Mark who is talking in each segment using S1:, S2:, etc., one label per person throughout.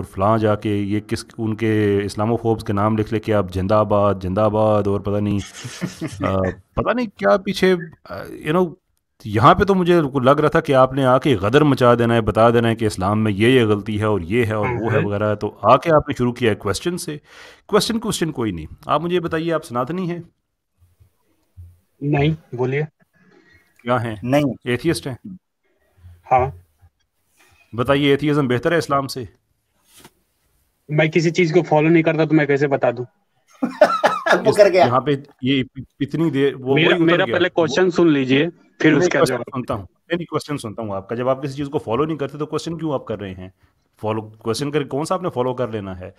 S1: और फलां जाके ये किस उनके इस्लामोफोब्स के नाम लिख ले लेके आप जिंदाबाद जिंदाबाद और पता नहीं आ, पता नहीं क्या पीछे यू नो यहाँ पे तो मुझे लग रहा था कि आपने आके गदर मचा देना है बता देना है कि इस्लाम में ये ये गलती है और ये है और वो है वगैरह तो आके आपने शुरू किया है क्वेश्चन से क्वेश्चन क्वेश्चन कोई नहीं आप मुझे बताइए आप सनातनी हैं नहीं बोलिए क्या है नहीं एथियस्ट है हाँ बताइए एथियज्म बेहतर है इस्लाम से
S2: मैं किसी चीज को फॉलो नहीं करता तो मैं कैसे बता दू
S3: कर गया
S2: यहाँ
S1: पे ये इतनी देर वो मेरा, मेरा पहले क्वेश्चन सुन लीजिए फिर उसके जवाब सुनता हूँ क्वेश्चन सुनता हूँ आपका जब आप किसी चीज को फॉलो नहीं करते तो क्वेश्चन क्यों आप कर रहे हैं फॉलो क्वेश्चन कर कौन सा आपने फॉलो कर लेना है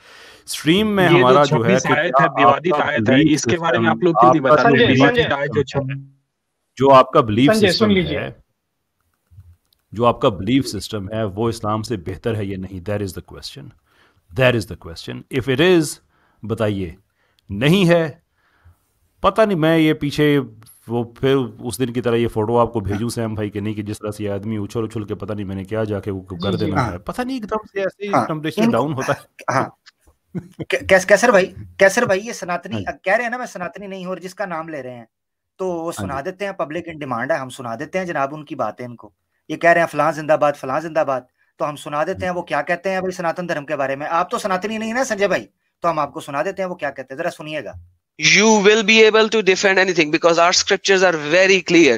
S1: स्ट्रीम में तो हमारा जो है कि इसके बारे में आप लोग क्यों नहीं बता रहे जो आपका बिलीफ सिस्टम है जो आपका बिलीफ सिस्टम है वो इस्लाम से बेहतर है या नहीं that is the question there is the question if it is बताइए नहीं है पता नहीं मैं ये पीछे वो फिर उस दिन की तरह ये फोटो आपको भेजूं हाँ। सैम भाई के नहीं कि जिस तरह से आदमी उछल उछल के पता नहीं मैंने क्या जाके वो कर देना हाँ। है पता नहीं एकदम से ऐसे ही टेम्परेचर हाँ, डाउन होता है हाँ
S3: कैसर कैसर भाई कैसर भाई ये सनातनी कह रहे हैं ना मैं सनातनी नहीं हूँ और जिसका नाम ले रहे हैं तो वो सुना देते हैं पब्लिक इन डिमांड है हम सुना देते हैं जनाब उनकी बातें इनको ये कह रहे हैं फलां जिंदाबाद फलां जिंदाबाद तो हम सुना देते हैं वो क्या कहते हैं भाई सनातन धर्म के बारे में आप तो सनातनी नहीं ना संजय भाई तो हम आपको सुना देते हैं वो क्या कहते हैं जरा सुनिएगा
S4: you will be able to defend anything because our scriptures are very clear.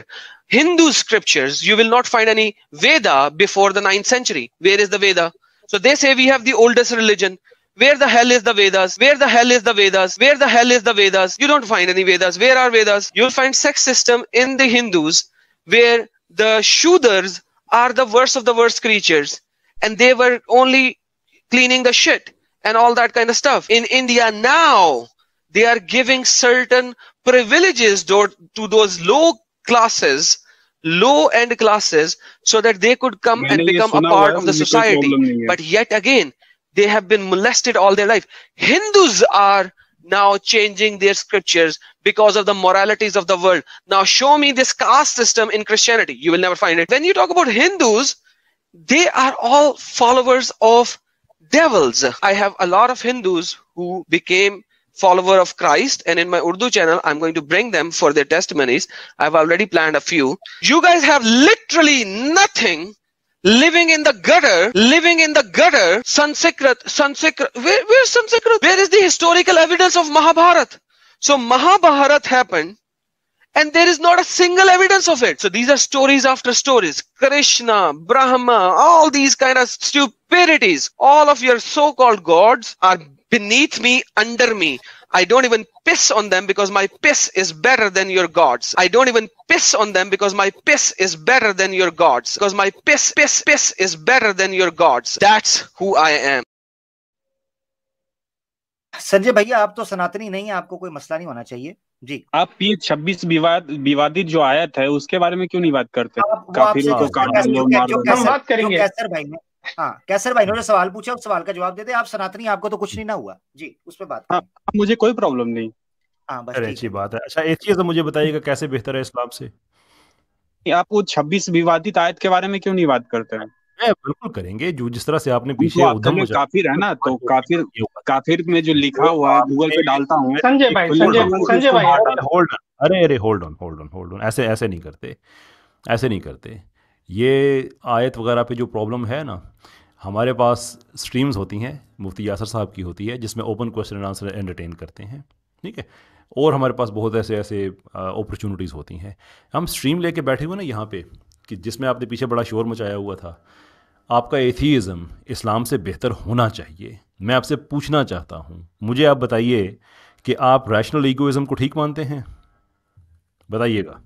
S4: Hindu scriptures, you will not find any Veda before the 9th century. Where is the Veda? So they say we have the oldest religion. Where the hell is the Vedas? Where the hell is the Vedas? Where the hell is the Vedas? You don't find any Vedas. Where are Vedas? You'll find sex system in the Hindus where the Shudras are the worst of the worst creatures and they were only cleaning the shit and all that kind of stuff in india now they are giving certain privileges to those low classes low end classes so that they could come and become a part of the society but yet again they have been molested all their life hindus are now changing their scriptures because of the moralities of the world. Now show me this caste system in Christianity. You will never find it. When you talk about Hindus, they are all followers of devils. I have a lot of Hindus who became follower of Christ and in my Urdu channel I'm going to bring them for their testimonies. I've already planned a few. You guys have literally nothing living in the gutter, living in the gutter, Sanskrit, Sanskrit, where, where's Sanskrit? Where is the historical evidence of Mahabharat? So Mahabharat happened and there is not a single evidence of it. So these are stories after stories. Krishna, Brahma, all these kind of stupidities. All of your so-called gods are beneath me, under me. I don't even piss on them because my piss is better than your gods. I don't even piss on them because my piss is better than your gods. Because my piss, piss, piss is better than your gods. That's who I am.
S3: Sanjay भैया आप तो सनातनी नहीं है आपको कोई मसला नहीं होना चाहिए
S2: जी आप ये 26 विवाद विवादित जो आयत है उसके बारे में क्यों नहीं बात करते आप, काफिर को काफिर लोग मार रहे हम बात
S3: करेंगे कैसर भाई ने हाँ कैसर भाई इन्होंने सवाल पूछा सवाल का जवाब दे दे आप सनातनी आपको तो कुछ नहीं ना हुआ जी उस पर बात
S2: हाँ, मुझे कोई प्रॉब्लम नहीं हाँ अच्छी
S1: बात है अच्छा एक चीज तो मुझे बताइएगा कैसे बेहतर है इस्लाम से
S2: आप वो छब्बीस विवादित आयत के बारे में क्यों नहीं बात करते हैं बिल्कुल करेंगे जो जिस तरह से आपने पीछे उधम काफिर है
S1: ना तो काफिर
S2: काफिर में जो लिखा हुआ है गूगल पे डालता हूँ संजय भाई संजय संजय
S1: भाई होल्ड अरे अरे hold on hold on hold on ऐसे ऐसे नहीं करते ऐसे नहीं करते ये आयत वगैरह पे जो प्रॉब्लम है ना हमारे पास स्ट्रीम्स होती हैं मुफ्ती यासर साहब की होती है जिसमें ओपन क्वेश्चन आंसर एंटरटेन करते हैं ठीक है और हमारे पास बहुत ऐसे ऐसे अपॉर्चुनिटीज़ होती हैं हम स्ट्रीम लेके बैठे हुए ना यहाँ पे कि जिसमें आपने पीछे बड़ा शोर मचाया हुआ था आपका एथीज़म इस्लाम से बेहतर होना चाहिए मैं आपसे पूछना चाहता हूँ मुझे आप बताइए कि आप रैशनल ईगोइज़म को ठीक मानते हैं बताइएगा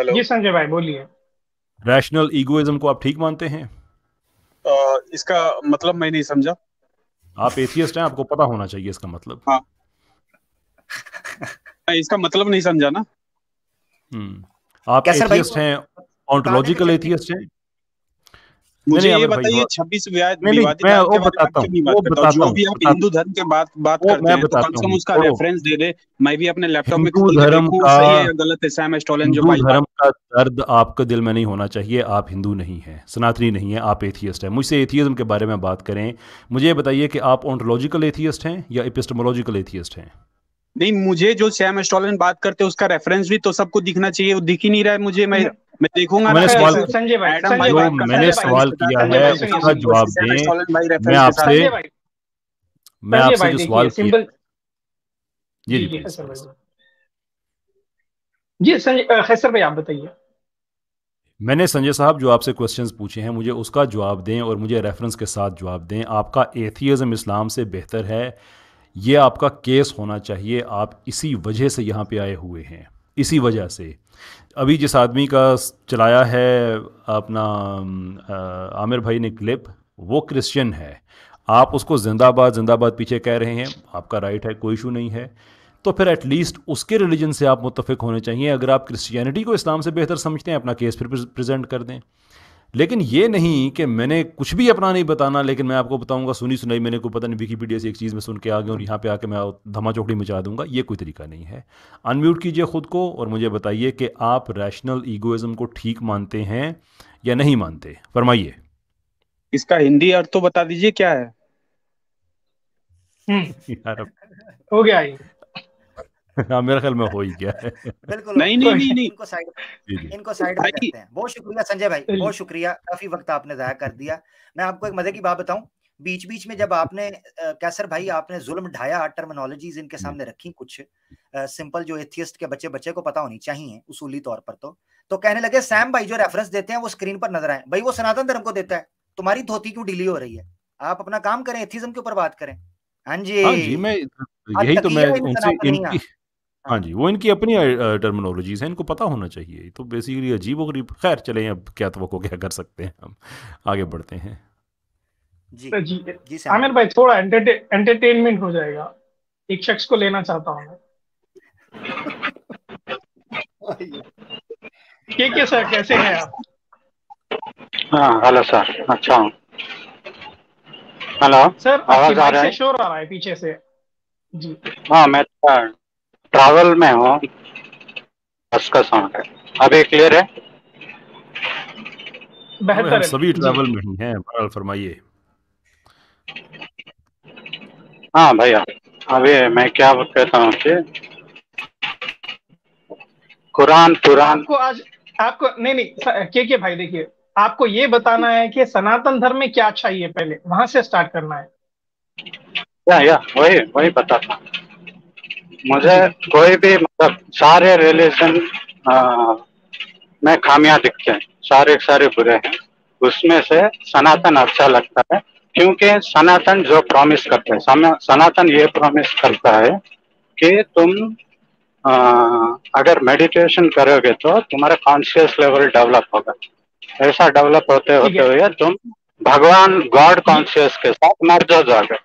S2: जी संजय भाई बोलिए
S1: रैशनल इगोइज्म को आप ठीक मानते हैं
S2: आ, इसका मतलब मैं नहीं समझा आप एथियस्ट
S1: हैं आपको पता होना चाहिए इसका मतलब हाँ
S2: इसका मतलब नहीं समझा ना
S1: हम्म। आप एथियस्ट हैं ऑन्टोलॉजिकल एथियस्ट हैं मुझे ये बताइए
S2: छब्बीस हिंदू धर्म के बात बात करते हैं तो उसका रेफरेंस दे दे मैं भी अपने लैपटॉप में धर्म का गलत है सैम जो धर्म
S1: का दर्द आपके दिल में नहीं होना चाहिए आप हिंदू नहीं है सनातनी नहीं है आप एथियस्ट हैं मुझसे एथियज्म के बारे में बात करें मुझे बताइए कि आप ऑन्टोलॉजिकल एथियस्ट हैं या एपिस्टमोलॉजिकल एथियस्ट हैं नहीं मुझे जो सैम एस्टॉलन बात करते उसका
S2: रेफरेंस भी तो सबको दिखना चाहिए वो दिख ही नहीं रहा है मुझे मैं मैं देखूंगा मैंने सवाल संजय भाई जो
S5: मैंने सवाल किया है उसका जवाब दें मैं आपसे
S4: मैं आपसे जो सवाल सिंपल जी जी
S5: जी संजय खैसर भाई आप बताइए
S1: मैंने संजय साहब जो आपसे क्वेश्चंस पूछे हैं मुझे उसका जवाब दें और मुझे रेफरेंस के साथ जवाब दें आपका एथियज़म इस्लाम से बेहतर है ये आपका केस होना चाहिए आप इसी वजह से यहाँ पे आए हुए हैं इसी वजह से अभी जिस आदमी का चलाया है अपना आमिर भाई ने क्लिप वो क्रिश्चियन है आप उसको जिंदाबाद जिंदाबाद पीछे कह रहे हैं आपका राइट है कोई इशू नहीं है तो फिर एटलीस्ट उसके रिलीजन से आप मुतफिक होने चाहिए अगर आप क्रिश्चियनिटी को इस्लाम से बेहतर समझते हैं अपना केस फिर प्रेजेंट कर दें लेकिन ये नहीं कि मैंने कुछ भी अपना नहीं बताना लेकिन मैं आपको बताऊंगा सुनी सुनाई मैंने कोई पता नहीं विकीपीडिया से एक चीज़ में सुन के आ गया और यहाँ पे आके मैं धमा चौकड़ी मचा दूंगा ये कोई तरीका नहीं है अनम्यूट कीजिए खुद को और मुझे बताइए कि आप रैशनल ईगोइज्म को ठीक मानते हैं या नहीं मानते फरमाइए इसका
S2: हिंदी अर्थ तो बता दीजिए क्या है
S1: हम्म। हो गया हाँ मेरा ख्याल में हो ही गया
S3: बिल्कुल नहीं नहीं नहीं इनको साइड इनको साइड में रखते हैं बहुत शुक्रिया संजय भाई बहुत शुक्रिया काफी वक्त आपने जाया कर दिया मैं आपको एक मजे की बात बताऊं बीच बीच में जब आपने कैसर भाई आपने जुल्म ढाया टर्मिनोलॉजीज इनके सामने रखी कुछ सिंपल जो एथियस्ट के बच्चे बच्चे को पता होनी चाहिए उसूली तौर पर तो तो कहने लगे सैम भाई जो रेफरेंस देते हैं वो स्क्रीन पर नजर आए भाई वो सनातन धर्म को देता है तुम्हारी धोती क्यों ढीली हो रही है आप अपना काम करें एथिज्म के ऊपर बात करें हाँ जी हाँ जी मैं यही तो मैं उनसे इनकी
S1: हाँ जी, वो इनकी अपनी टर्मिनोलॉजीज़ हैं, इनको पता होना चाहिए। तो बेसिकली अजीब और गरीब खैर चले अब क्या तवक़्को तो क्या कर सकते हैं हम, आगे बढ़ते हैं।
S5: जी। जी जी, आमिर भाई थोड़ा एंटरटेनमेंट हो जाएगा। एक शख्स को लेना चाहता हूँ मैं। केके सर कैसे हैं आप?
S6: हेलो हाँ, अच्छा सर, अच्छा हेलो, सर, आवाज़ आ रहा है?
S5: शोर आ रहा है पीछे से।
S6: जी। हाँ, मैं तो ट्रैवल में हो बस का साउंड है अभी क्लियर है
S5: बेहतर सभी ट्रैवल
S1: में ही हैं बहरहाल फरमाइए
S6: हाँ भैया अभी मैं क्या कहता हूँ कुरान कुरान आपको
S5: आज आपको नहीं नहीं के के भाई देखिए आपको ये बताना है कि सनातन धर्म में क्या चाहिए पहले वहां से स्टार्ट करना है
S6: या या वही वही बताता हूँ मुझे कोई भी मतलब सारे रिलेशन में खामियां दिखते हैं सारे सारे बुरे हैं उसमें से सनातन अच्छा लगता है क्योंकि सनातन जो प्रॉमिस करते हैं सनातन ये प्रॉमिस करता है कि तुम आ, अगर मेडिटेशन करोगे तो तुम्हारा कॉन्शियस लेवल डेवलप होगा ऐसा डेवलप होते होते हुए तुम भगवान गॉड कॉन्शियस के साथ मर जाओगे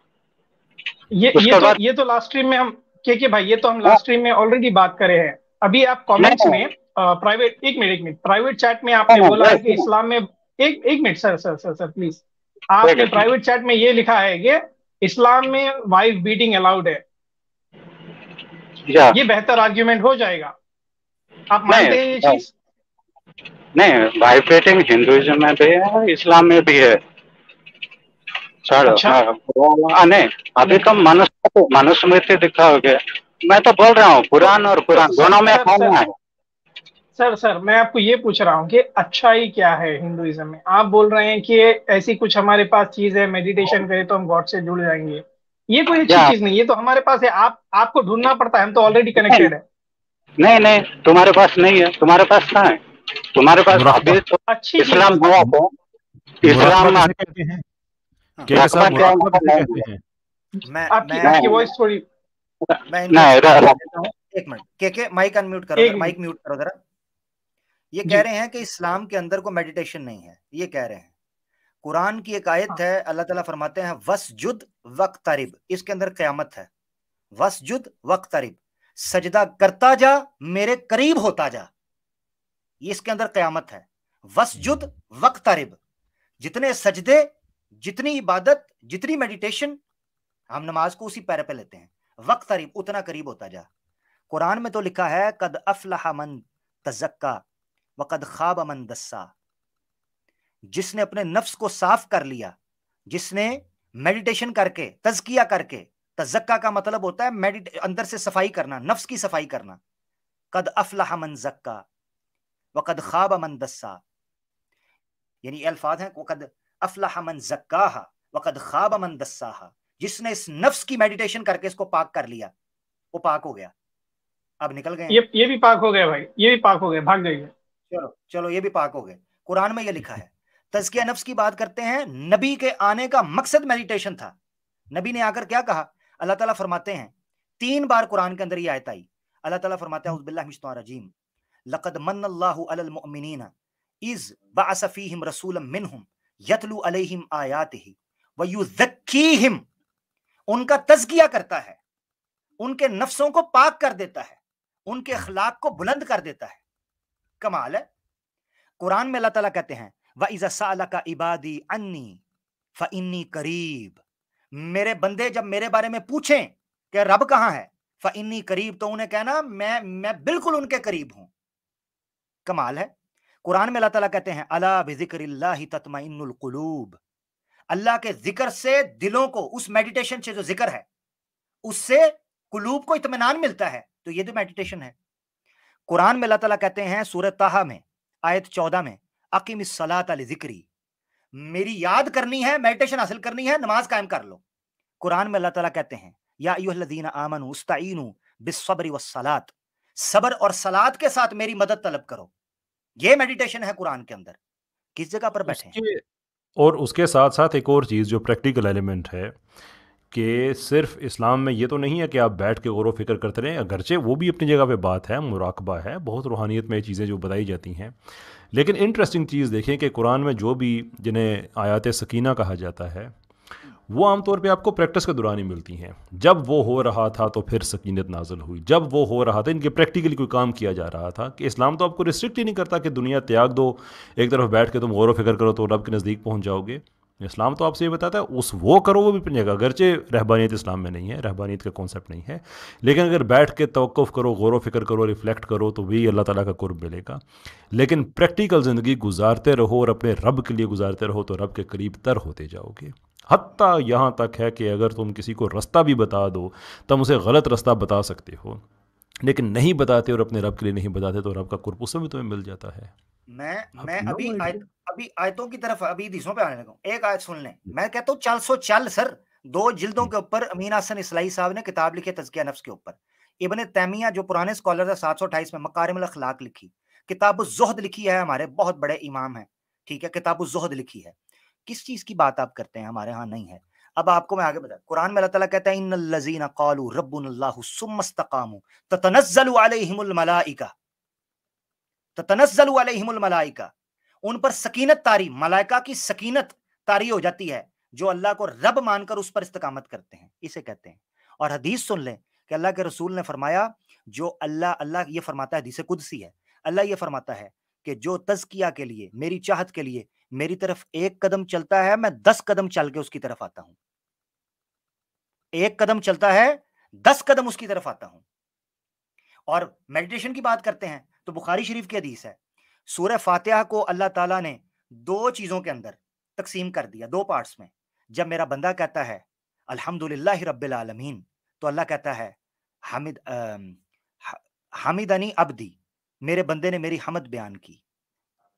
S5: ये ये तो, ये तो लास्ट स्ट्रीम में हम के के भाई ये तो हम लास्ट स्ट्रीम में ऑलरेडी बात करे हैं अभी आप कमेंट्स में प्राइवेट एक मिनट एक मिनट प्राइवेट चैट में आपने बोला है कि इस्लाम में एक एक minute sir sir sir sir please आपने प्राइवेट चैट में ये लिखा है कि इस्लाम में वाइफ बीटिंग अलाउड है ये बेहतर आर्ग्यूमेंट हो जाएगा
S6: आप मानते हैं ये चीज नहीं वाइफ बीटिंग हिंदुइज्म में भी है इस्लाम में भी है સારું અને अच्छा। हाँ, अभी तुम मनुष्य को मनुस्मृति दिखाओगे मैं तो बोल रहा हूँ पुराण और पुराण दोनों में खाना है
S5: सर सर मैं आपको ये पूछ रहा हूँ कि अच्छाई क्या है हिंदुइज्म में आप बोल रहे हैं कि ऐसी कुछ हमारे पास चीज है मेडिटेशन करें तो हम गॉड से जुड़ जाएंगे ये कोई अच्छी चीज नहीं ये तो हमारे पास है आप आपको ढूंढना पड़ता है हम तो ऑलरेडी कनेक्टेड है
S6: नहीं नहीं तुम्हारे पास नहीं है तुम्हारे पास कहा है तुम्हारे पास तो अच्छी इस्लाम हुआ तो
S3: इस्लाम ये कह रहे हैं कि इस्लाम के अंदर को मेडिटेशन नहीं है ये कह रहे हैं कुरान की एक आयत हाँ। है अल्लाह ताला फरमाते हैं जुद वक्त तरिब इसके अंदर क्यामत है जुद वक्त तरिब सजदा करता जा मेरे करीब होता जा ये इसके अंदर क्यामत है वसजुद वक्त तरिब जितने सजदे जितनी इबादत जितनी मेडिटेशन हम नमाज को उसी पैर पे लेते हैं वक्त करीब उतना करीब होता जा कुरान में तो लिखा है कद अफलाह मन तजक्का व कद खाब अमन दस्सा जिसने अपने नफ्स को साफ कर लिया जिसने मेडिटेशन करके तजकिया करके तजक्का का मतलब होता है मेडिट अंदर से सफाई करना नफ्स की सफाई करना कद अफलाह मन जक्का व कद खाब अमन दस्सा यानी अल्फाज हैं कद अफलाह मन जक्काहा वक़द खाब अमन दस्सा जिसने इस नफ्स की मेडिटेशन करके इसको पाक कर लिया वो पाक हो गया अब निकल गए ये ये भी पाक हो गया भाई ये भी पाक हो गया भाग गए चलो चलो ये भी पाक हो गए कुरान में ये लिखा है तजकिया नफ्स की बात करते हैं नबी के आने का मकसद मेडिटेशन था नबी ने आकर क्या कहा अल्लाह ताला फरमाते हैं तीन बार कुरान के अंदर ये आयत आई अल्लाह ताला फरमाते हैं रजीम लकद मन अल्लाह अलमिन इज़ बासफ़ीहिम रसूलम मिनहुम यतलू अलहिम आयात ही वयुजक्कीहिम उनका तजकिया करता है उनके नफ्सों को पाक कर देता है उनके अखलाक को बुलंद कर देता है कमाल है कुरान में अल्लाह ताला कहते हैं व इज़ा का इबादी अन्नी इन्नी करीब मेरे बंदे जब मेरे बारे में पूछें कि रब कहाँ है इन्नी करीब तो उन्हें कहना मैं मैं बिल्कुल उनके करीब हूं कमाल है कुरान में अल्लाह कहते हैं अला बिजिक्र तत्मकलूब अल्लाह के जिक्र से दिलों को उस मेडिटेशन से जो जिक्र है उससे कुलूब को इतमान मिलता है तो ये तो मेडिटेशन है कुरान में अल्लाह तला कहते हैं सूरत में आयत चौदह में अकीम सलात अली जिक्री मेरी याद करनी है मेडिटेशन हासिल करनी है नमाज कायम कर लो कुरान में अल्लाह तला कहते हैं यादीन आमन उस्ताइन बिसब्र वसलात सबर और सलाद के साथ मेरी मदद तलब करो ये मेडिटेशन है कुरान के अंदर किस जगह पर बैठे
S1: और उसके साथ साथ एक और चीज़ जो प्रैक्टिकल एलिमेंट है कि सिर्फ इस्लाम में ये तो नहीं है कि आप बैठ के गौर फिक्र करते रहें अगरचे वो भी अपनी जगह पे बात है मुराकबा है बहुत रूहानियत में चीज़ें जो बताई जाती हैं लेकिन इंटरेस्टिंग चीज़ देखें कि कुरान में जो भी जिन्हें आयात सकीना कहा जाता है वो आमतौर पे आपको प्रैक्टिस के दौरान ही मिलती हैं जब वो हो रहा था तो फिर सकीनत नाजल हुई जब वो हो रहा था इनके प्रैक्टिकली कोई काम किया जा रहा था कि इस्लाम तो आपको रिस्ट्रिक्ट ही नहीं करता कि दुनिया त्याग दो एक तरफ बैठ के तुम गौर फिक्र करो तो रब के नज़दीक पहुँच जाओगे इस्लाम तो आपसे ये बताता है उस वो करो वो भी अपनी जगह अगरचे रहबानियत इस्लाम में नहीं है रहबानियत का कॉन्सेप्ट नहीं है लेकिन अगर बैठ के तवक़ करो गौर फिक्र करो रिफ्लेक्ट करो तो भी अल्लाह ताला का कुर्ब मिलेगा लेकिन प्रैक्टिकल ज़िंदगी गुजारते रहो और अपने रब के लिए गुजारते रहो तो रब के करीब तर होते जाओगे हती यहाँ तक है कि अगर तुम किसी को रास्ता भी बता दो तुम उसे गलत रास्ता बता सकते हो लेकिन नहीं बताते और अपने रब के लिए नहीं बताते तो रब का कुर्ब उस समय तुम्हें मिल जाता है
S3: मैं मैं अभी आय, अभी आयतों की तरफ अभी दिशों पे आने लगा एक आयत सुन लें मैं कहता हूँ चल सो चल सर दो जिल्दों के ऊपर अमीन हसन इसलाई साहब ने किताब लिखी तजकिया नफ्स के ऊपर इबन तैमिया जो पुराने स्कॉलर था सात सौ अठाईस में मकारम अखलाक लिखी किताब जोहद लिखी है हमारे बहुत बड़े इमाम है ठीक है किताब जोहद लिखी है किस चीज की बात आप करते हैं हमारे यहाँ नहीं है अब आपको मैं आगे बता कुरान में अल्लाह ताला कहता है इन कालू रब्बुल्लाहु सुम्मस्तकामु ततनज्जलु उन पर सकीनत तारी मलाइका की सकीनत तारी हो जाती है जो अल्लाह को रब मानकर उस पर इस्तकामत करते हैं इसे कहते हैं और हदीस सुन लें कि अल्लाह के रसूल ने फरमाया जो अल्लाह अल्लाह ये फरमाता है हदीस कुदसी है अल्लाह ये फरमाता है कि जो तजकिया के लिए मेरी चाहत के लिए मेरी तरफ एक कदम चलता है मैं दस कदम चल के उसकी तरफ आता हूं एक कदम चलता है दस कदम उसकी तरफ आता हूं और मेडिटेशन की बात करते हैं तो बुखारी शरीफ की हदीस है सूर्य फातिहा को अल्लाह ताला ने दो चीज़ों के अंदर तकसीम कर दिया दो पार्ट्स में जब मेरा बंदा कहता है अल्हम्दुलिल्लाह रब्बिल आलमीन तो अल्लाह कहता है हामिद हामिदानी अबदी मेरे बंदे ने मेरी हमद बयान की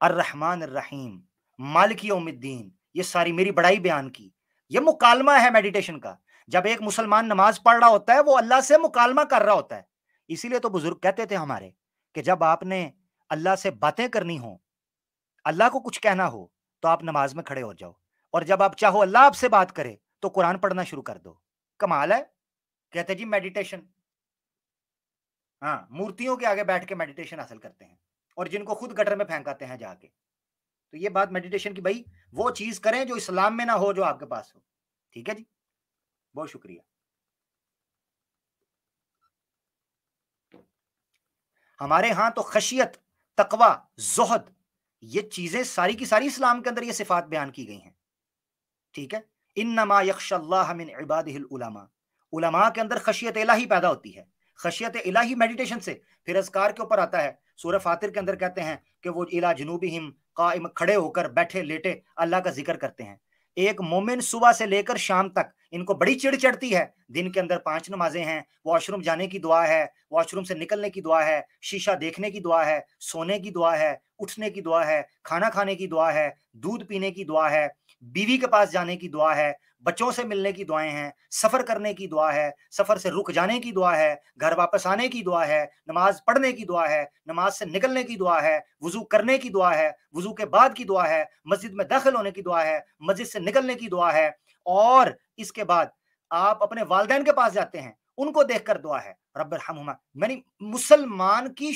S3: अर्रहमान रहीम मालिकी उम्मीदीन ये सारी मेरी बड़ाई बयान की ये मुकालमा है मेडिटेशन का जब एक मुसलमान नमाज पढ़ रहा होता है वो अल्लाह से मुकालमा कर रहा होता है इसीलिए तो बुजुर्ग कहते थे हमारे कि जब आपने अल्लाह से बातें करनी हो अल्लाह को कुछ कहना हो तो आप नमाज में खड़े हो जाओ और जब आप चाहो अल्लाह आपसे बात करे तो कुरान पढ़ना शुरू कर दो कमाल है कहते जी मेडिटेशन हाँ मूर्तियों के आगे बैठ के मेडिटेशन हासिल करते हैं और जिनको खुद गटर में फेंकाते हैं जाके तो ये बात मेडिटेशन की भाई वो चीज करें जो इस्लाम में ना हो जो आपके पास हो ठीक है जी बहुत शुक्रिया हमारे यहां तो खशियत तकवा जोहद ये चीजें सारी की सारी इस्लाम के अंदर ये सिफात बयान की गई हैं ठीक है इन नमा यकशामिन इबाद उलमा के अंदर खशियत इलाही पैदा होती है खशियत इलाही मेडिटेशन से फिर अजकार के ऊपर आता है सूर्य फातिर के अंदर कहते हैं कि वो इला जनूबी हिम कायम खड़े होकर बैठे लेटे अल्लाह का जिक्र करते हैं एक मोमिन सुबह से लेकर शाम तक इनको बड़ी चिड़ चढ़ती है दिन के अंदर पांच नमाजें हैं वॉशरूम जाने की दुआ है वॉशरूम से निकलने की दुआ है शीशा देखने की दुआ है सोने की दुआ है उठने की दुआ है खाना खाने की दुआ है दूध पीने की दुआ है बीवी के पास जाने की दुआ है बच्चों से मिलने की दुआएं हैं सफर करने की दुआ है सफर से रुक जाने की दुआ है घर वापस आने की दुआ है नमाज पढ़ने की दुआ है नमाज से निकलने की दुआ है वजू करने की दुआ है वजू के बाद की दुआ है मस्जिद में दाखिल होने की दुआ है मस्जिद से निकलने की दुआ है और इसके बाद आप अपने वालदेन के पास जाते हैं उनको देखकर दुआ है रबर हम यानी मुसलमान की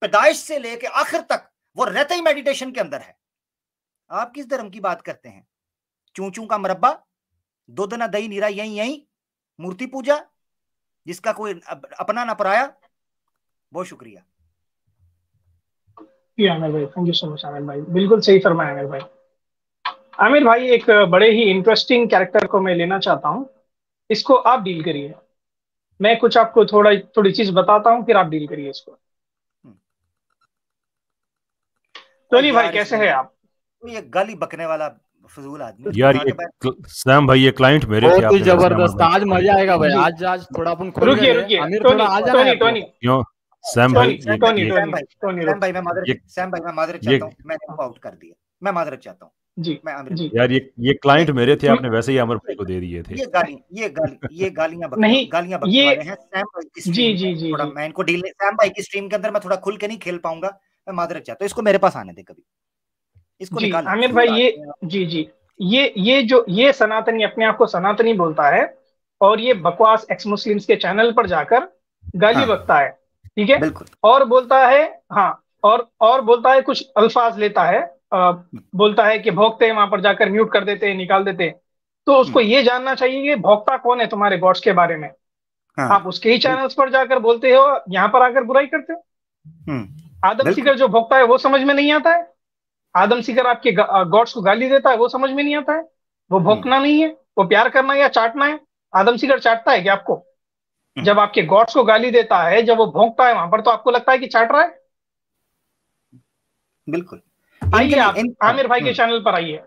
S3: पैदाइश से लेके आखिर तक वो रहते ही मेडिटेशन के अंदर है आप किस धर्म की बात करते हैं चूचू का मरब्बा दुध ना दही नीरा यही यही मूर्ति पूजा जिसका कोई अपना ना पराया बहुत शुक्रिया
S5: आमिर भाई thank you so much Aamir भाई बिल्कुल सही फरमाया आमिर भाई आमिर भाई एक बड़े ही इंटरेस्टिंग कैरेक्टर को मैं लेना चाहता हूँ इसको आप डील करिए मैं कुछ आपको थोड़ा थोड़ी चीज बताता हूँ फिर आप डील करिए इसको तो हम्म।
S3: नहीं भाई कैसे हैं आप तो ये गली बकने वाला फजूल आदमी यार ये
S1: सैम भाई ये क्लाइंट मेरे जबरदस्त आज मजा
S3: आएगा भाई आज आज थोड़ा अपन रुकिए रुकिए आमिर थोड़ा आ टोनी टोनी
S1: क्यों सैम भाई टोनी टोनी
S3: टोनी भाई मैं सैम भाई मैं चाहता हूं इनको आउट कर दिया मैं चाहता हूं जी मैं आमिर
S1: यार ये ये क्लाइंट मेरे थे आपने वैसे ही अमर भाई को दे दिए थे ये
S3: गाली ये गाली ये गालियां बक, नहीं गालियां हैं सैम भाई जी जी जी थोड़ा मैं इनको डील सैम भाई की स्ट्रीम के अंदर मैं थोड़ा खुल के नहीं खेल पाऊंगा मैं मादरक चाहता हूँ इसको मेरे पास आने दे कभी इसको निकाल आमिर भाई ये
S5: जी जी ये ये जो ये सनातनी अपने आप को सनातनी बोलता है और ये बकवास एक्स मुस्लिम्स के चैनल पर जाकर गाली हाँ, बकता है ठीक है और बोलता है हाँ और और बोलता है कुछ अल्फाज लेता है आ, बोलता है कि भोगते हैं वहां पर जाकर म्यूट कर देते हैं निकाल देते हैं तो उसको हम्म। ये जानना चाहिए कि भोक्ता कौन है तुम्हारे गॉड्स के बारे में हाँ, आप उसके ही चैनल्स पर जाकर बोलते हो यहाँ पर आकर बुराई करते हो हम्म। आदम शिखर जो भोक्ता है वो समझ में नहीं आता है आदम सिकर आपके गॉड्स को गाली देता है वो समझ में नहीं आता है वो हम्म। भोंकना नहीं है वो प्यार करना या चाटना है आदम सिकर चाटता है क्या आपको हम्म। जब आपके गॉड्स को गाली देता है जब वो भोंकता है वहां पर तो आपको लगता है कि चाट रहा है
S3: बिल्कुल आइए आप आमिर भाई के हम्म। चैनल पर आइए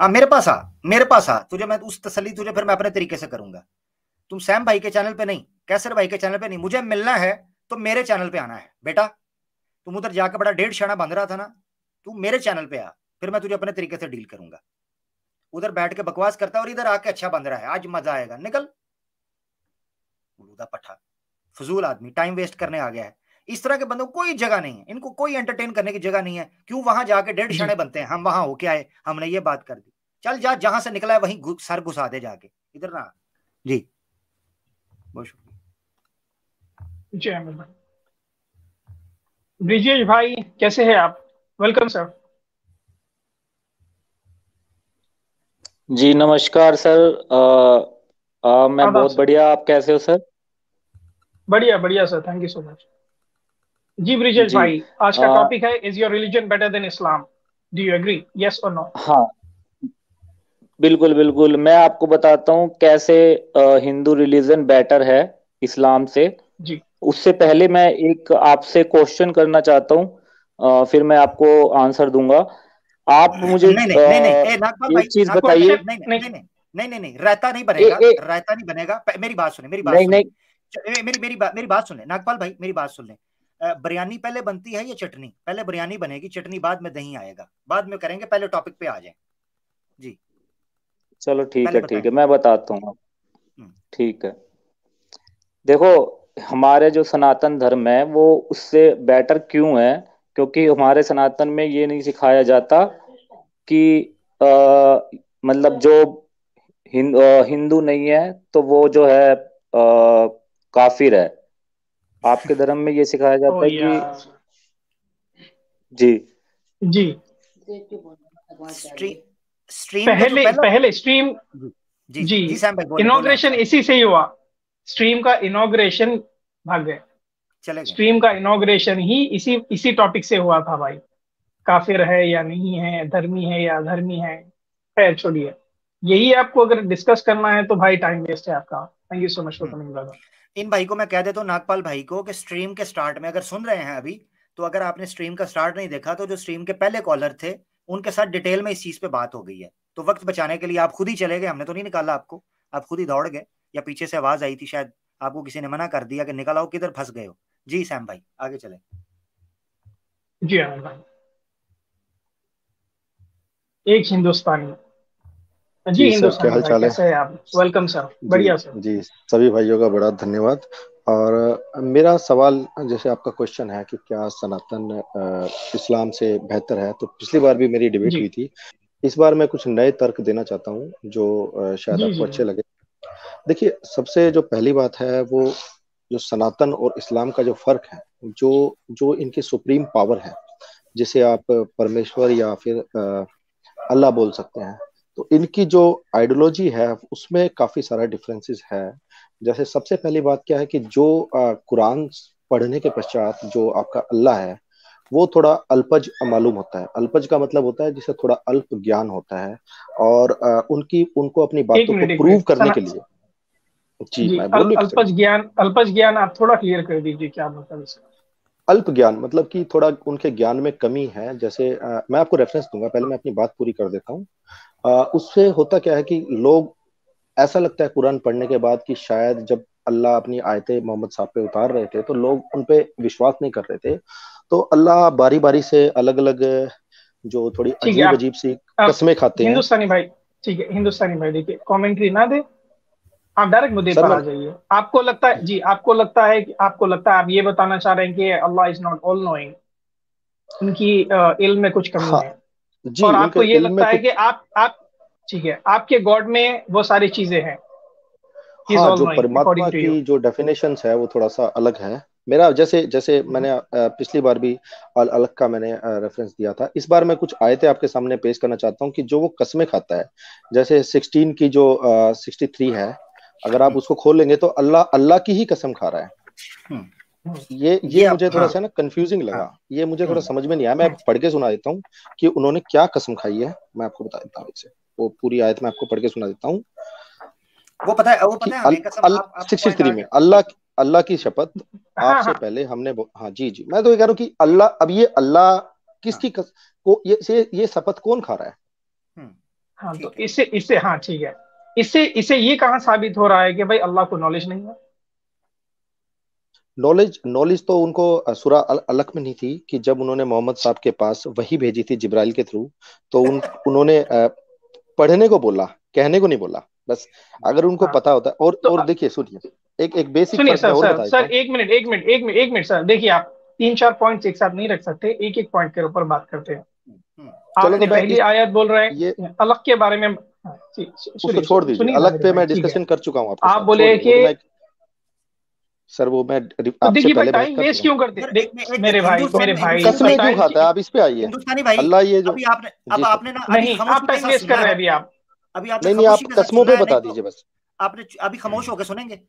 S3: आ, मेरे पास आ मेरे पास आ तुझे मैं उस तसली तुझे फिर मैं अपने तरीके से करूंगा तुम सैम भाई के चैनल पे नहीं कैसर भाई के चैनल पे नहीं मुझे मिलना है तो मेरे चैनल पे आना है बेटा तुम उधर जाकर बड़ा डेढ़ शाना बांध रहा था ना तू मेरे चैनल पे आ फिर मैं तुझे अपने तरीके से डील करूंगा उधर बैठ के बकवास करता है और इधर आके अच्छा बन रहा है आज मजा आएगा निकल पठा फजूल आदमी टाइम वेस्ट करने आ गया है इस तरह के बंदों को कोई जगह नहीं है इनको कोई एंटरटेन करने की जगह नहीं है क्यों वहां जाके डेढ़ शाणे बनते हैं हम वहां होके आए हमने ये बात कर दी चल जा जहां से निकला है वहीं सर घुसा दे जाके इधर ना जी बहुत शुक्रिया जय
S5: ब्रिजेश भाई कैसे है आप वेलकम सर
S7: जी नमस्कार सर आ, आ, मैं बहुत बढ़िया आप कैसे हो सर
S5: बढ़िया बढ़िया sir thank you so much
S7: जी ब्रिजल भाई आज का टॉपिक
S5: है is your religion better than Islam do you agree yes और नो हाँ
S7: बिल्कुल बिल्कुल मैं आपको बताता हूँ कैसे हिंदू रिलीजन बेटर है इस्लाम से जी उससे पहले मैं एक आपसे क्वेश्चन करना चाहता हूँ फिर मैं आपको आंसर दूंगा आप मुझे एक चीज बताइए
S3: नहीं नहीं नहीं रहता नहीं बनेगा ए, ए, रहता नहीं बनेगा मेरी बात सुने मेरी बात नहीं, सुने, नहीं, मेरी मेरी बात मेरी बात सुने नागपाल भाई मेरी बात सुन ले बिरयानी पहले बनती है या चटनी पहले बिरयानी बनेगी चटनी बाद में दही आएगा बाद में करेंगे पहले टॉपिक पे आ जाए
S7: जी चलो ठीक है ठीक है मैं बताता हूँ हम्म। ठीक है देखो हमारे जो सनातन धर्म है वो उससे बेटर क्यों है क्योंकि हमारे सनातन में ये नहीं सिखाया जाता कि आ, मतलब जो हिंदू नहीं है तो वो जो है आ, काफिर है आपके धर्म में ये सिखाया जाता है कि जी
S5: जी
S3: स्ट्रीम पहले तो पहले स्ट्रीम जी जी, जी इनोग्रेशन
S5: इसी से ही हुआ स्ट्रीम का इनोग्रेशन भाग गया चले स्ट्रीम का इनोग्रेशन ही इसी इसी टॉपिक से हुआ था भाई काफिर है या नहीं है धर्मी है या धर्मी है खैर छोड़िए यही आपको अगर डिस्कस करना है तो भाई टाइम वेस्ट है आपका thank you so much
S3: for coming brother इन भाई को मैं कह देता हूँ नागपाल भाई को कि स्ट्रीम के स्टार्ट में अगर सुन रहे हैं अभी तो अगर आपने स्ट्रीम का स्टार्ट नहीं देखा तो जो स्ट्रीम के पहले कॉलर थे उनके साथ डिटेल में इस चीज पे बात हो गई है तो वक्त बचाने के लिए आप खुद ही चले गए हमने तो नहीं निकाला आपको आप खुद ही दौड़ गए या पीछे से आवाज आई थी शायद आपको किसी ने मना कर दिया कि निकल आओ किधर फंस गए हो जी सैम भाई आगे चले
S5: जी आनंद भाई एक हिंदुस्तानी हाँ जी, जी सर क्या हाल चाल है आप वेलकम सर बढ़िया
S8: सर जी सभी भाइयों का बड़ा धन्यवाद और मेरा सवाल जैसे आपका क्वेश्चन है कि क्या सनातन इस्लाम से बेहतर है तो पिछली बार भी मेरी डिबेट हुई थी इस बार मैं कुछ नए तर्क देना चाहता हूँ जो शायद आपको अच्छे लगे देखिए सबसे जो पहली बात है वो जो सनातन और इस्लाम का जो फर्क है जो जो इनकी सुप्रीम पावर है जिसे आप परमेश्वर या फिर अल्लाह बोल सकते हैं तो इनकी जो आइडियोलॉजी है उसमें काफी सारा डिफरेंसेस है जैसे सबसे पहली बात क्या है कि जो कुरान पढ़ने के पश्चात जो आपका अल्लाह है वो थोड़ा अल्पज मालूम होता है अल्पज का मतलब होता है जिसे थोड़ा अल्प ज्ञान होता है और उनकी उनको अपनी बातों को प्रूव करने के लिए तो
S5: ज्ञान आप थोड़ा क्लियर कर दीजिए क्या मतलब
S8: अल्प ज्ञान मतलब कि थोड़ा उनके ज्ञान में कमी है जैसे आ, मैं आपको रेफरेंस दूंगा पहले मैं अपनी बात पूरी कर देता हूँ उससे होता क्या है कि लोग ऐसा लगता है कुरान पढ़ने के बाद कि शायद जब अल्लाह अपनी आयतें मोहम्मद साहब पे उतार रहे थे तो लोग उन पे विश्वास नहीं कर रहे थे तो अल्लाह बारी बारी से अलग अलग जो थोड़ी अजीब अजीब सी कस्में खाते हैं हिंदुस्तानी
S5: भाई ठीक है हिंदुस्तानी भाई देखिए कमेंट्री ना दे आप डायरेक्ट मुद्दे पर आ जाइए आपको लगता है जी आपको लगता है कि आपको लगता है आप ये बताना चाह रहे हैं कि Allah is not all knowing उनकी इल्म में कुछ कमी है हाँ। जी, और आपको ये लगता है कि आप आप ठीक है आपके गॉड में वो सारी चीजें हैं हाँ, जो परमात्मा
S8: की जो डेफिनेशन है वो थोड़ा सा अलग है मेरा जैसे जैसे हम्म। मैंने पिछली बार भी अल अलग का मैंने रेफरेंस दिया था इस बार मैं कुछ आयतें आपके सामने पेश करना चाहता हूँ कि जो वो कस्में खाता है जैसे 16 की जो 63 है अगर आप उसको खोल लेंगे तो अल्लाह अल्लाह की ही कसम खा रहा है
S6: हम्म।
S8: ये हाँ। हाँ। ये मुझे थोड़ा सा ना कंफ्यूजिंग लगा ये मुझे थोड़ा समझ में नहीं आया मैं पढ़ के सुना देता हूँ कि उन्होंने क्या कसम खाई है मैं आपको बता देता हूँ वो पूरी आयत मैं आपको पढ़ के सुना देता हूँ
S3: वो पता है वो पता है
S8: सिक्सटी थ्री में अल्लाह अल्लाह की शपथ हाँ, आपसे पहले हमने हाँ जी जी मैं तो ये कह रहा हूँ कि अल्लाह अब ये अल्लाह किसकी को ये ये शपथ कौन खा रहा है
S5: हम्म। हाँ तो इससे इससे हाँ ठीक है इससे इसे ये कहां साबित हो रहा है कि भाई अल्लाह को नॉलेज नहीं
S6: है
S8: नॉलेज नॉलेज तो उनको सुरा अलक में नहीं थी कि जब उन्होंने मोहम्मद साहब के पास वही भेजी थी जिब्राइल के थ्रू तो उन उन्होंने पढ़ने को बोला कहने को नहीं बोला बस अगर उनको हाँ। पता होता और तो, और देखिए सुनिए एक एक बेसिक सुनिए सर सर, सर
S5: एक मिनट एक मिनट एक मिनट एक मिनट सर देखिए आप तीन चार पॉइंट्स एक साथ नहीं रख सकते एक एक पॉइंट के ऊपर बात करते हैं हम्म। आपने तो पहली आयत बोल रहे हैं अलग के बारे में हाँ, उसको छोड़ दीजिए अलग पे मैं डिस्कशन
S8: कर चुका हूँ आप बोले कि सर वो मैं तो पहले टाइम
S5: वेस्ट क्यों करते मेरे भाई मेरे
S8: भाई क्यों खाता है आप इस पे आइए अल्लाह ये जो आपने अब आपने
S3: ना नहीं आप टाइम वेस्ट कर रहे हैं अभी आप अभी नहीं नहीं आप कसमों पे बता तो दीजिए बस आपने अभी खामोश होकर सुनेंगे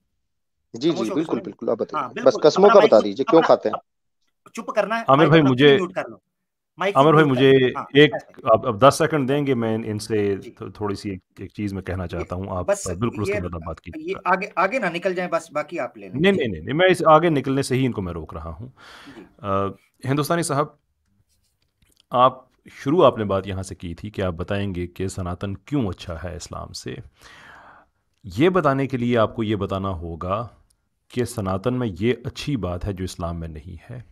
S3: जी जी बिल्कुल बिल्कुल आप बताइए हाँ, बस कसमों का बता
S8: दीजिए क्यों खाते हैं
S3: चुप करना है आमिर भाई मुझे अमर भाई मुझे हाँ। एक
S1: अब अब दस सेकंड देंगे मैं इनसे थोड़ी सी एक, एक चीज में कहना चाहता हूँ आप बिल्कुल उसके बाद बात की
S3: आगे आगे ना निकल जाए बस बाकी आप ले
S1: नहीं नहीं नहीं मैं इस आगे निकलने से ही इनको मैं रोक रहा हूँ हिंदुस्तानी साहब आप शुरू आपने बात यहाँ से की थी कि आप बताएंगे कि सनातन क्यों अच्छा है इस्लाम से ये बताने के लिए आपको ये बताना होगा कि सनातन में ये अच्छी बात है जो इस्लाम में नहीं है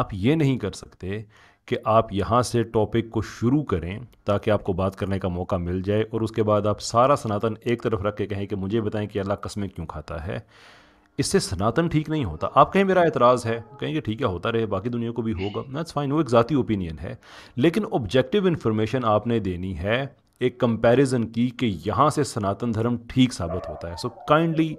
S1: आप ये नहीं कर सकते कि आप यहाँ से टॉपिक को शुरू करें ताकि आपको बात करने का मौका मिल जाए और उसके बाद आप सारा सनातन एक तरफ रख के कहें कि मुझे बताएं कि अल्लाह कस्में क्यों खाता है इससे सनातन ठीक नहीं होता आप कहें मेरा एतराज़ है कहेंगे ठीक है होता रहे बाकी दुनिया को भी होगा दैट्स फाइन वो एक ज़ाती ओपिनियन है लेकिन ऑब्जेक्टिव इन्फॉर्मेशन आपने देनी है एक कंपैरिजन की कि यहाँ से सनातन धर्म ठीक साबित होता है सो काइंडली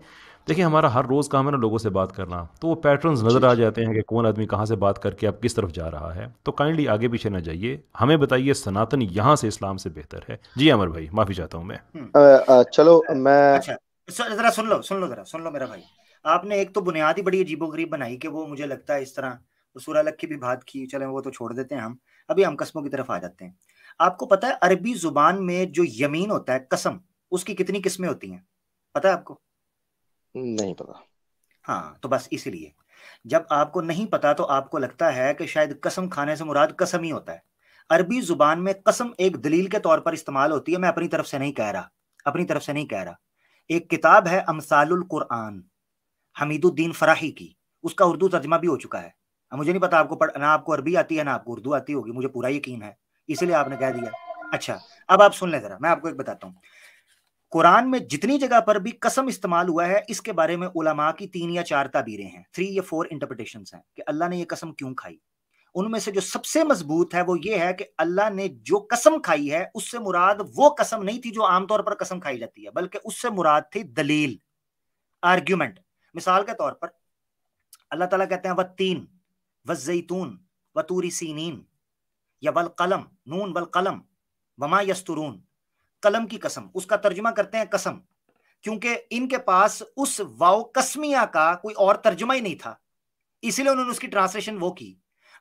S1: देखिए हमारा हर रोज़ काम है ना लोगों से बात करना तो वो पैटर्न्स नज़र आ जाते हैं कि कौन आदमी कहाँ से बात करके अब किस तरफ जा रहा है तो काइंडली आगे पीछे ना जाइए हमें बताइए सनातन यहाँ से इस्लाम से बेहतर है जी अमर भाई माफ़ी चाहता हूँ मैं
S8: हम्म। चलो अच्छा, मैं
S3: अच्छा जरा सुन लो सुन लो जरा सुन लो मेरा भाई आपने एक तो बुनियाद ही बड़ी गरीब बनाई कि वो मुझे लगता है इस तरह सूरा लग की भी बात की चले वो तो छोड़ देते हैं हम अभी हम कस्मों की तरफ आ जाते हैं आपको पता है अरबी जुबान में जो यमीन होता है कसम उसकी कितनी किस्में होती हैं पता है आपको नहीं पता हाँ तो बस इसीलिए जब आपको नहीं पता तो आपको लगता है कि शायद कसम खाने से मुराद कसम ही होता है अरबी जुबान में कसम एक दलील के तौर पर इस्तेमाल होती है मैं अपनी तरफ से नहीं कह रहा अपनी तरफ से नहीं कह रहा एक किताब है अमसालुल कुरान हमीदुद्दीन फराही की उसका उर्दू तर्जमा भी हो चुका है मुझे नहीं पता आपको पढ़ ना आपको अरबी आती है ना आपको उर्दू आती होगी मुझे पूरा यकीन है इसीलिए आपने कह दिया अच्छा अब आप सुन लें जरा मैं आपको एक बताता हूँ कुरान में जितनी जगह पर भी कसम इस्तेमाल हुआ है इसके बारे में उलमा की तीन या चार ताबीरें हैं थ्री या फोर इंटरप्रिटेशन हैं कि अल्लाह ने ये कसम क्यों खाई उनमें से जो सबसे मजबूत है वो ये है कि अल्लाह ने जो कसम खाई है उससे मुराद वो कसम नहीं थी जो आमतौर पर कसम खाई जाती है बल्कि उससे मुराद थी दलील आर्ग्यूमेंट मिसाल के तौर पर अल्लाह ताला कहते हैं व तीन व जैतून व तूरी सीनीन या वल कलम नून वल कलम वमा यस्तरून कलम की कसम उसका तर्जुमा करते हैं कसम क्योंकि इनके पास उस वाओ कसमिया का कोई और तर्जुमा ही नहीं था इसीलिए उन्होंने उसकी ट्रांसलेशन वो की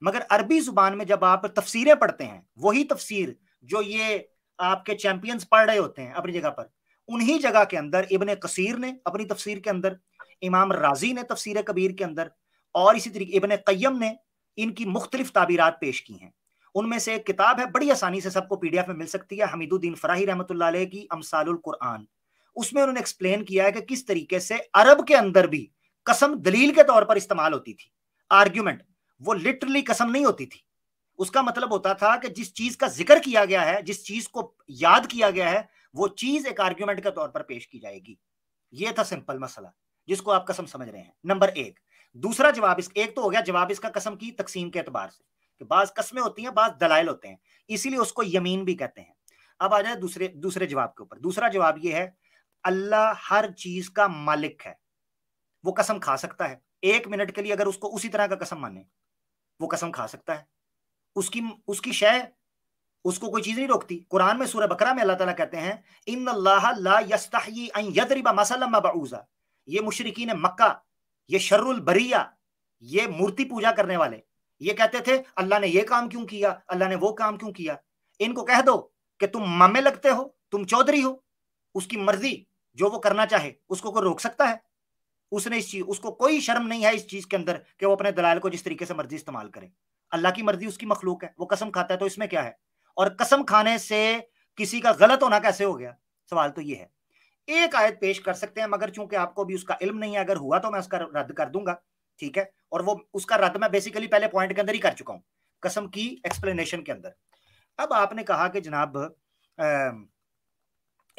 S3: मगर अरबी जुबान में जब आप तफसीरें पढ़ते हैं वही तफसीर जो ये आपके चैंपियंस पढ़ रहे होते हैं अपनी जगह पर उन्हीं जगह के अंदर इबन कसीर ने अपनी तफसीर के अंदर इमाम राजी ने तफसीर कबीर के अंदर और इसी तरीके इबन कैम ने इनकी मुख्तलिफ ताबीरत पेश की हैं उनमें से एक किताब है बड़ी आसानी से सबको पीडीएफ में मिल सकती है हमीदुद्दीन फराही रहमत की अमसाल कुरान उसमें उन्होंने एक्सप्लेन किया है कि किस तरीके से अरब के अंदर भी कसम दलील के तौर पर इस्तेमाल होती थी आर्ग्यूमेंट वो लिटरली कसम नहीं होती थी उसका मतलब होता था कि जिस चीज का जिक्र किया गया है जिस चीज को याद किया गया है वो चीज एक आर्ग्यूमेंट के तौर पर पेश की जाएगी ये था सिंपल मसला जिसको आप कसम समझ रहे हैं नंबर एक दूसरा जवाब इस एक तो हो गया जवाब इसका कसम की तकसीम के एतबार से कि बाज कस्में होती हैं बाज दलाइल होते हैं इसीलिए उसको यमीन भी कहते हैं अब आ जाए दूसरे दूसरे जवाब के ऊपर दूसरा जवाब ये है अल्लाह हर चीज का मालिक है वो कसम खा सकता है एक मिनट के लिए अगर उसको उसी तरह का कसम माने वो कसम खा सकता है उसकी उसकी शय उसको कोई चीज नहीं रोकती कुरान में सूरह बकरा में अल्लाह ताला कहते हैं इन अल्लाह ला अन यदरिबा मसलम ये मुशरकीन मक्का ये शर्रुल बरिया ये मूर्ति पूजा करने वाले ये कहते थे अल्लाह ने ये काम क्यों किया अल्लाह ने वो काम क्यों किया इनको कह दो कि तुम मामे लगते हो तुम चौधरी हो उसकी मर्जी जो वो करना चाहे उसको कोई रोक सकता है उसने इस चीज उसको कोई शर्म नहीं है इस चीज के अंदर कि वो अपने दलाल को जिस तरीके से मर्जी इस्तेमाल करे अल्लाह की मर्जी उसकी मखलूक है वो कसम खाता है तो इसमें क्या है और कसम खाने से किसी का गलत होना कैसे हो गया सवाल तो ये है एक आयत पेश कर सकते हैं मगर चूंकि आपको भी उसका इल्म नहीं है अगर हुआ तो मैं उसका रद्द कर दूंगा ठीक है और वो उसका रद्द मैं बेसिकली पहले पॉइंट के अंदर ही कर चुका हूं कसम की एक्सप्लेनेशन के अंदर अब आपने कहा कि जनाब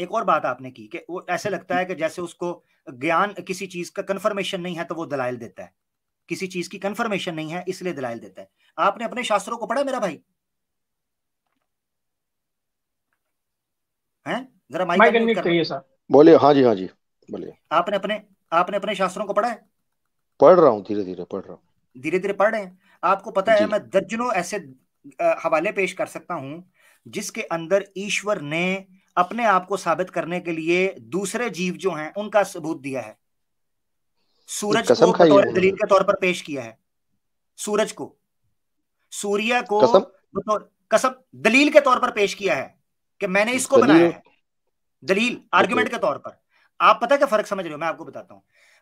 S3: एक और बात आपने की कि वो ऐसे लगता है कि जैसे उसको ज्ञान किसी चीज का कन्फर्मेशन नहीं है तो वो दलाइल देता है किसी चीज की कन्फर्मेशन नहीं है इसलिए दलाइल देता है आपने अपने शास्त्रों को पढ़ा मेरा भाई हैं जरा माइक
S8: बोलिए हाँ जी हाँ जी बोलिए
S3: आपने अपने आपने अपने शास्त्रों को पढ़ा है पढ़
S8: रहा हूँ धीरे धीरे पढ़ रहा हूँ
S3: धीरे धीरे पढ़ रहे हैं आपको पता है मैं दर्जनों ऐसे हवाले पेश कर सकता हूँ जिसके अंदर ईश्वर ने अपने आप को साबित करने के लिए दूसरे जीव जो हैं उनका सबूत दिया है सूरज को बतौर दलील के तौर पर पेश किया है सूरज को सूर्य को बतौर कसम दलील के तौर पर पेश किया है कि मैंने इसको बनाया है दलील आर्ग्यूमेंट के तौर पर आप पता क्या फर्क समझ रहे हो मैं आपको बताता हूँ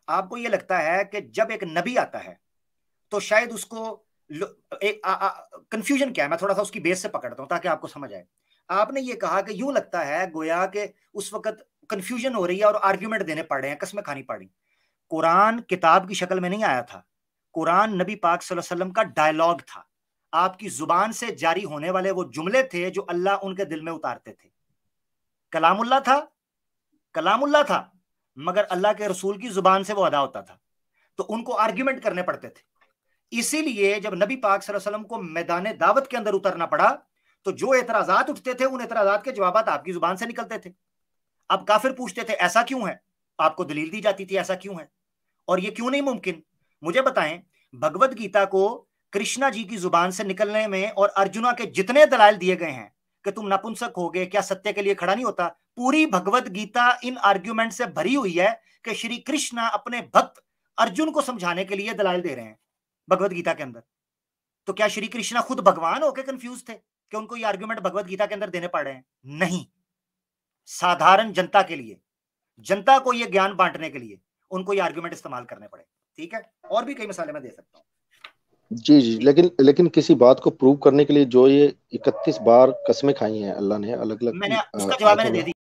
S3: आपको ये लगता है कि जब एक नबी आता है तो शायद उसको एक कंफ्यूजन क्या है मैं थोड़ा सा उसकी बेस से पकड़ता हूँ ताकि आपको समझ आए आपने ये कहा कि यूं लगता है गोया कि उस वक्त कंफ्यूजन हो रही है और आर्ग्यूमेंट देने पड़ रहे हैं कसमें खानी पड़ी कुरान किताब की शक्ल में नहीं आया था कुरान नबी पाक वसल्लम का डायलॉग था आपकी जुबान से जारी होने वाले वो जुमले थे जो अल्लाह उनके दिल में उतारते थे कलामुल्ला था कलामुल्ला था मगर अल्लाह के रसूल की जुबान से वो अदा होता था तो उनको आर्ग्यूमेंट करने पड़ते थे इसीलिए जब नबी पाक सल्लम को मैदान दावत के अंदर उतरना पड़ा तो जो एतराजात उठते थे उन एतराजा के जवाब आपकी जुबान से निकलते थे अब काफिर पूछते थे ऐसा क्यों है आपको दलील दी जाती थी ऐसा क्यों है और ये क्यों नहीं मुमकिन मुझे बताएं भगवत गीता को कृष्णा जी की जुबान से निकलने में और अर्जुना के जितने दलाल दिए गए हैं कि तुम नपुंसक हो गए क्या सत्य के लिए खड़ा नहीं होता पूरी भगवत गीता इन आर्ग्यूमेंट से भरी हुई है कि श्री कृष्ण अपने भक्त अर्जुन को समझाने के लिए दलाल दे रहे हैं भगवत गीता के अंदर तो क्या श्री कृष्ण खुद भगवान होके कंफ्यूज थे कि उनको ये आर्ग्यूमेंट भगवत गीता के अंदर देने पड़ रहे हैं नहीं साधारण जनता के लिए जनता को ये ज्ञान बांटने के लिए उनको ये आर्ग्यूमेंट इस्तेमाल करने पड़े ठीक है और भी कई मिसाले मैं दे सकता हूँ
S8: जी जी लेकिन लेकिन किसी बात को प्रूव करने के लिए जो ये इकतीस बार कस्में खाई हैं अल्लाह ने अलग अलग मैंने उसका जवाब मैंने दे
S5: दिया